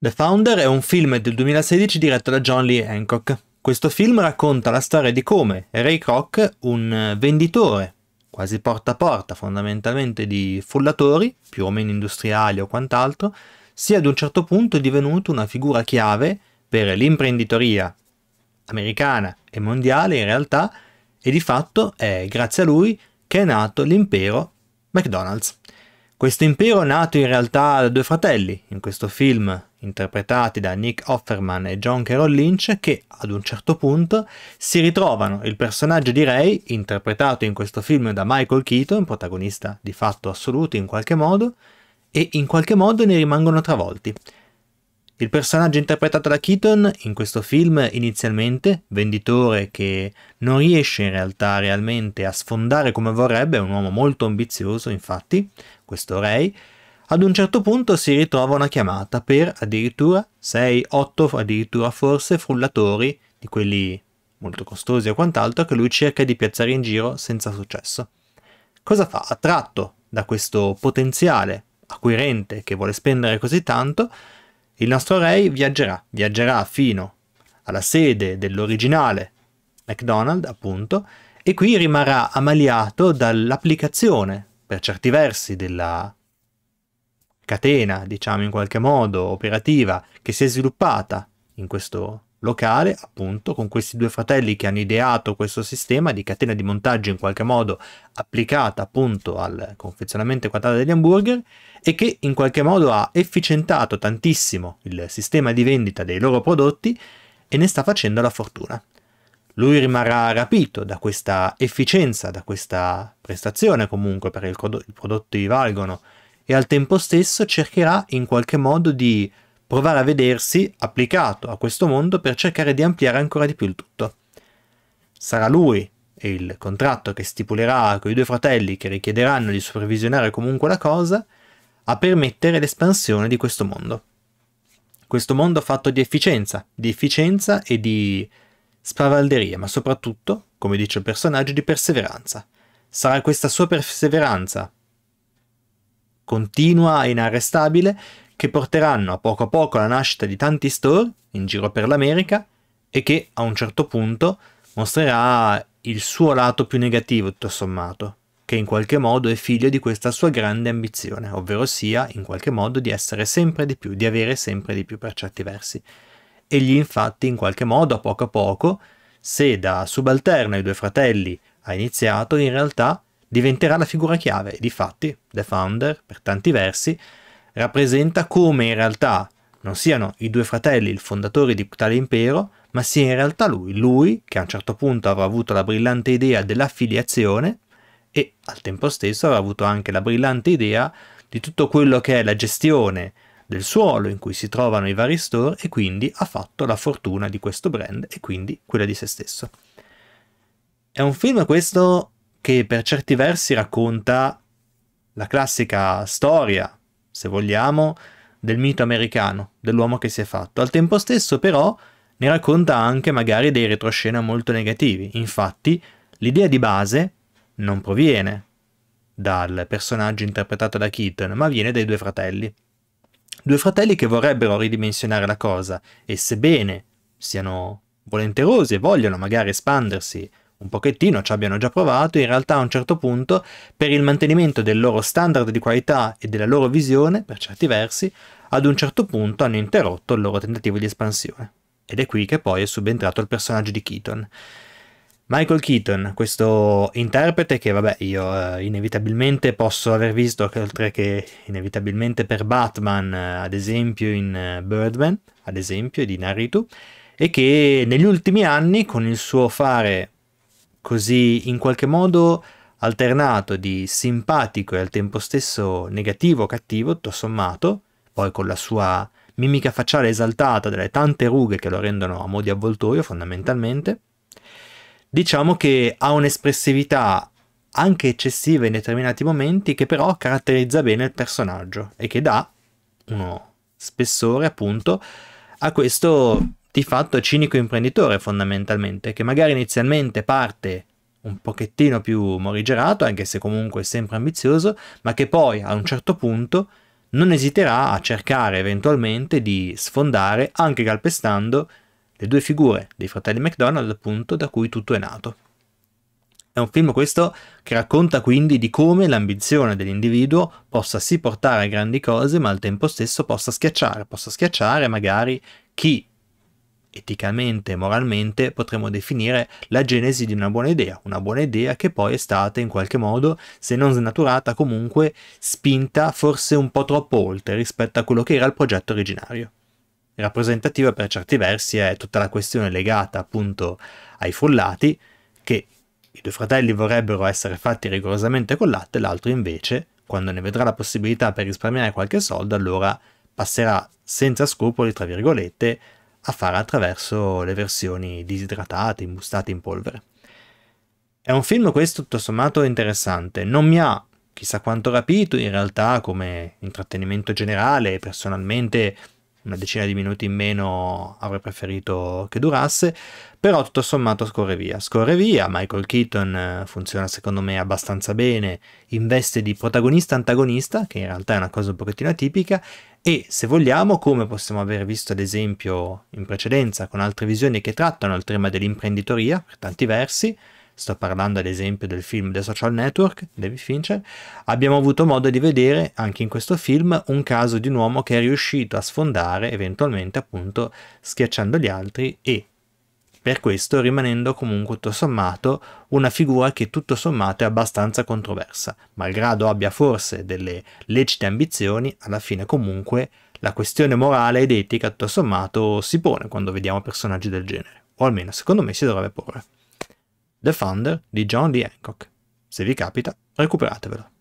The Founder è un film del 2016 diretto da John Lee Hancock. Questo film racconta la storia di come Ray Kroc, un venditore, quasi porta a porta fondamentalmente di fullatori, più o meno industriali o quant'altro, sia ad un certo punto divenuto una figura chiave per l'imprenditoria americana e mondiale in realtà, e di fatto è grazie a lui che è nato l'impero McDonald's. Questo impero è nato in realtà da due fratelli, in questo film interpretati da Nick Offerman e John Carroll Lynch, che ad un certo punto si ritrovano il personaggio di Ray, interpretato in questo film da Michael Keaton, protagonista di fatto assoluto in qualche modo, e in qualche modo ne rimangono travolti. Il personaggio interpretato da Keaton in questo film inizialmente, venditore che non riesce in realtà realmente a sfondare come vorrebbe, è un uomo molto ambizioso infatti, questo Ray, ad un certo punto si ritrova una chiamata per addirittura 6, 8, addirittura forse frullatori, di quelli molto costosi o quant'altro, che lui cerca di piazzare in giro senza successo. Cosa fa? Attratto da questo potenziale acquirente che vuole spendere così tanto, il nostro Ray viaggerà, viaggerà fino alla sede dell'originale McDonald's, appunto, e qui rimarrà amaliato dall'applicazione, per certi versi, della catena, diciamo in qualche modo, operativa che si è sviluppata in questo locale, appunto, con questi due fratelli che hanno ideato questo sistema di catena di montaggio in qualche modo applicata appunto al confezionamento quadrato degli hamburger e che in qualche modo ha efficientato tantissimo il sistema di vendita dei loro prodotti e ne sta facendo la fortuna. Lui rimarrà rapito da questa efficienza, da questa prestazione comunque, perché i prodotti valgono e al tempo stesso cercherà in qualche modo di provare a vedersi applicato a questo mondo per cercare di ampliare ancora di più il tutto. Sarà lui e il contratto che stipulerà con i due fratelli che richiederanno di supervisionare comunque la cosa a permettere l'espansione di questo mondo. Questo mondo fatto di efficienza, di efficienza e di spavalderia, ma soprattutto, come dice il personaggio, di perseveranza. Sarà questa sua perseveranza continua e inarrestabile che porteranno a poco a poco alla nascita di tanti store in giro per l'America e che a un certo punto mostrerà il suo lato più negativo tutto sommato, che in qualche modo è figlio di questa sua grande ambizione, ovvero sia in qualche modo di essere sempre di più, di avere sempre di più per certi versi. Egli infatti in qualche modo a poco a poco, se da subalterno ai due fratelli ha iniziato, in realtà diventerà la figura chiave e difatti The Founder, per tanti versi, rappresenta come in realtà non siano i due fratelli il fondatore di tale impero, ma sia in realtà lui, lui che a un certo punto avrà avuto la brillante idea dell'affiliazione e al tempo stesso avrà avuto anche la brillante idea di tutto quello che è la gestione del suolo in cui si trovano i vari store e quindi ha fatto la fortuna di questo brand e quindi quella di se stesso. È un film questo che per certi versi racconta la classica storia, se vogliamo, del mito americano, dell'uomo che si è fatto. Al tempo stesso però ne racconta anche magari dei retroscena molto negativi. Infatti, l'idea di base non proviene dal personaggio interpretato da Keaton, ma viene dai due fratelli. Due fratelli che vorrebbero ridimensionare la cosa e sebbene siano volenterosi e vogliono magari espandersi un pochettino ci abbiano già provato, in realtà a un certo punto per il mantenimento del loro standard di qualità e della loro visione, per certi versi, ad un certo punto hanno interrotto il loro tentativo di espansione. Ed è qui che poi è subentrato il personaggio di Keaton. Michael Keaton, questo interprete che vabbè io eh, inevitabilmente posso aver visto, oltre che inevitabilmente per Batman, eh, ad esempio in eh, Birdman, ad esempio di Naruto, e che negli ultimi anni con il suo fare così in qualche modo alternato di simpatico e al tempo stesso negativo o cattivo, tutto sommato, poi con la sua mimica facciale esaltata dalle tante rughe che lo rendono a mo' di avvoltoio fondamentalmente, diciamo che ha un'espressività anche eccessiva in determinati momenti che però caratterizza bene il personaggio e che dà uno spessore appunto a questo di fatto cinico imprenditore fondamentalmente, che magari inizialmente parte un pochettino più morigerato, anche se comunque sempre ambizioso, ma che poi a un certo punto non esiterà a cercare eventualmente di sfondare, anche calpestando, le due figure dei fratelli McDonald, appunto, da cui tutto è nato. È un film questo che racconta quindi di come l'ambizione dell'individuo possa sì portare a grandi cose, ma al tempo stesso possa schiacciare, possa schiacciare magari chi eticamente e moralmente potremmo definire la genesi di una buona idea, una buona idea che poi è stata in qualche modo, se non snaturata, comunque spinta forse un po' troppo oltre rispetto a quello che era il progetto originario. Rappresentativa per certi versi è tutta la questione legata appunto ai frullati, che i due fratelli vorrebbero essere fatti rigorosamente col latte, l'altro invece, quando ne vedrà la possibilità per risparmiare qualche soldo, allora passerà senza scrupoli, tra virgolette, a fare attraverso le versioni disidratate, imbustate in polvere. È un film questo tutto sommato interessante, non mi ha chissà quanto rapito in realtà come intrattenimento generale, personalmente una decina di minuti in meno avrei preferito che durasse, però tutto sommato scorre via, scorre via, Michael Keaton eh, funziona secondo me abbastanza bene in veste di protagonista-antagonista, che in realtà è una cosa un pochettino atipica, e se vogliamo, come possiamo aver visto ad esempio in precedenza con altre visioni che trattano il tema dell'imprenditoria, per tanti versi, sto parlando ad esempio del film The Social Network, David Fincher, abbiamo avuto modo di vedere anche in questo film un caso di un uomo che è riuscito a sfondare eventualmente appunto schiacciando gli altri e per questo rimanendo comunque tutto sommato una figura che tutto sommato è abbastanza controversa, malgrado abbia forse delle lecite ambizioni, alla fine comunque la questione morale ed etica tutto sommato si pone quando vediamo personaggi del genere, o almeno secondo me si dovrebbe porre. The Founder di John Lee Hancock. Se vi capita, recuperatevelo.